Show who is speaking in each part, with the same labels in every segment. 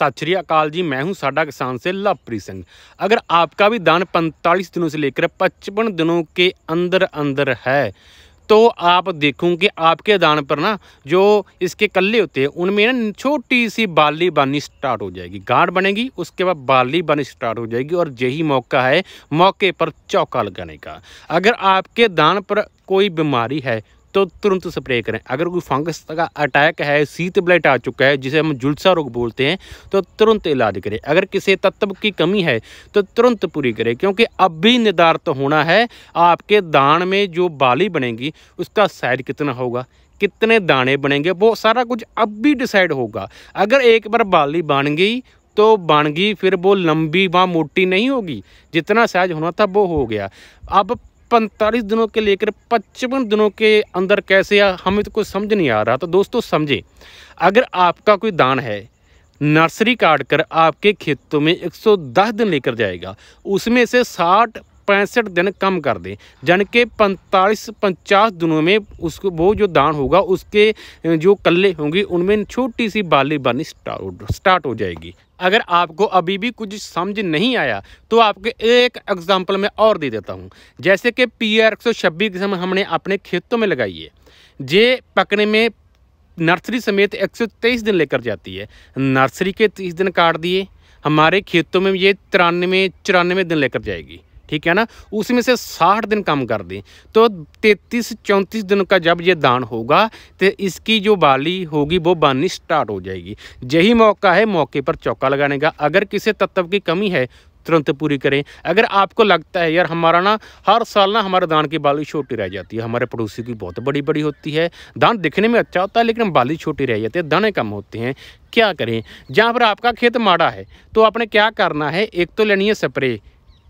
Speaker 1: सत श्री अकाल जी मैं हूं साडा किसान से लवप्रीत सिंह अगर आपका भी दान 45 दिनों से लेकर 55 दिनों के अंदर अंदर है तो आप देखूँ कि आपके दान पर ना जो इसके कल्ले होते हैं उनमें ना छोटी सी बाली बानी स्टार्ट हो जाएगी गांठ बनेगी उसके बाद बाली बानी स्टार्ट हो जाएगी और यही मौका है मौके पर चौका लगाने का अगर आपके दान पर कोई बीमारी है तो तुरंत स्प्रे करें अगर कोई फंगस का अटैक है सीत ब्लाइट आ चुका है जिसे हम जुलसा रोग बोलते हैं तो तुरंत इलाज करें अगर किसी तत्व की कमी है तो तुरंत पूरी करें क्योंकि अब भी निर्धारित होना है आपके दान में जो बाली बनेगी उसका साइज कितना होगा कितने दाने बनेंगे वो सारा कुछ अब भी डिसाइड होगा अगर एक बार बाली बन गई तो बन गई फिर वो लंबी व मोटी नहीं होगी जितना साइज होना था वो हो गया अब पैंतालीस दिनों के लेकर पचपन दिनों के अंदर कैसे आ हमें तो कुछ समझ नहीं आ रहा तो दोस्तों समझे अगर आपका कोई दान है नर्सरी काट कर आपके खेतों में 110 दिन लेकर जाएगा उसमें से 60 पैंसठ दिन कम कर दें जन कि पैंतालीस पचास दिनों में उसको वो जो दान होगा उसके जो कल्ले होंगे उनमें छोटी सी बाली बानी स्टार्ट हो जाएगी अगर आपको अभी भी कुछ समझ नहीं आया तो आपके एक एग्जाम्पल मैं और दे देता हूँ जैसे कि पी आर एक सौ छब्बीस किस्म हमने अपने खेतों में लगाई है जे पकने में नर्सरी समेत एक सौ तेईस दिन लेकर जाती है नर्सरी के तीस दिन काट दिए हमारे खेतों में ये तिरानवे चौरानवे दिन लेकर जाएगी ठीक है ना उसमें से साठ दिन कम कर दें तो तैतीस चौंतीस दिन का जब ये दान होगा तो इसकी जो बाली होगी वो बाननी स्टार्ट हो जाएगी यही मौका है मौके पर चौका लगाने का अगर किसी तत्व की कमी है तुरंत पूरी करें अगर आपको लगता है यार हमारा ना हर साल ना हमारे दान की बाली छोटी रह जाती है हमारे पड़ोसी की बहुत बड़ी बड़ी होती है दान दिखने में अच्छा होता है लेकिन बाली छोटी रह जाती है दाने कम होते हैं क्या करें जहाँ पर आपका खेत माड़ा है तो आपने क्या करना है एक तो लेनी है स्प्रे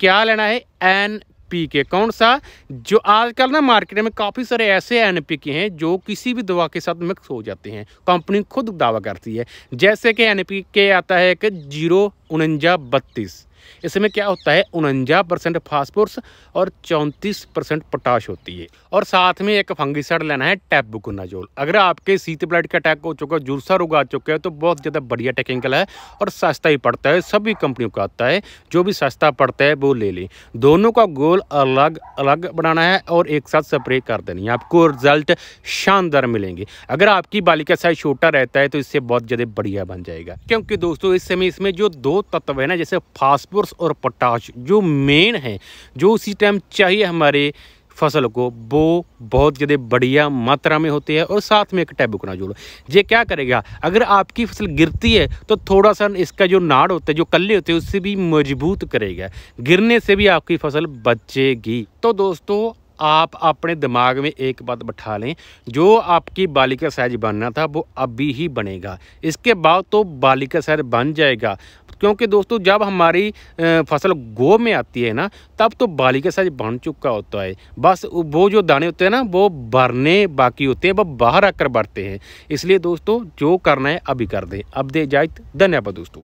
Speaker 1: क्या लेना है एन पी के कौन सा जो आजकल ना मार्केट में काफ़ी सारे ऐसे एन पी के हैं जो किसी भी दवा के साथ मिक्स हो जाते हैं कंपनी खुद दावा करती है जैसे कि एन पी के आता है एक जीरो उनंजा बत्तीस इसमें क्या होता है उनंजा परसेंट फास्फोरस और चौंतीस परसेंट पोटाश होती है और साथ में एक फंगिसाइड लेना है टैबुकोनाजोल अगर आपके सीत ब्लड का अटैक हो चुका है जुलसा रोग आ चुका है तो बहुत ज़्यादा बढ़िया टेक्निकल है और सस्ता ही पड़ता है सभी कंपनियों का आता है जो भी सस्ता पड़ता है वो ले लें दोनों का गोल अलग अलग बनाना है और एक साथ स्प्रे कर देनी है आपको रिजल्ट शानदार मिलेंगे अगर आपकी बालिका साइज छोटा रहता है तो इससे बहुत ज़्यादा बढ़िया बन जाएगा क्योंकि दोस्तों इस समय इसमें जो दो तत्व है ना जैसे फास्ट फॉस्फोरस और पोटाश जो मेन है जो उसी टाइम चाहिए हमारे फसल को वो बहुत ज़्यादा बढ़िया मात्रा में होती है और साथ में एक टैबुकना जोड़ो ये क्या करेगा अगर आपकी फसल गिरती है तो थोड़ा सा इसका जो नाड़ होता है जो कल्ले होते हैं उससे भी मजबूत करेगा गिरने से भी आपकी फसल बचेगी तो दोस्तों आप अपने दिमाग में एक बात बैठा लें जो आपकी बालिका साइज बनना था वो अभी ही बनेगा इसके बाद तो बालिका साइज बन जाएगा क्योंकि दोस्तों जब हमारी फसल गो में आती है ना तब तो बाली के साथ बन चुका होता है बस वो जो दाने होते हैं ना वो भरने बाकी होते हैं वो बाहर आकर बढ़ते हैं इसलिए दोस्तों जो करना है अभी कर दें अब दे जाए धन्यवाद दोस्तों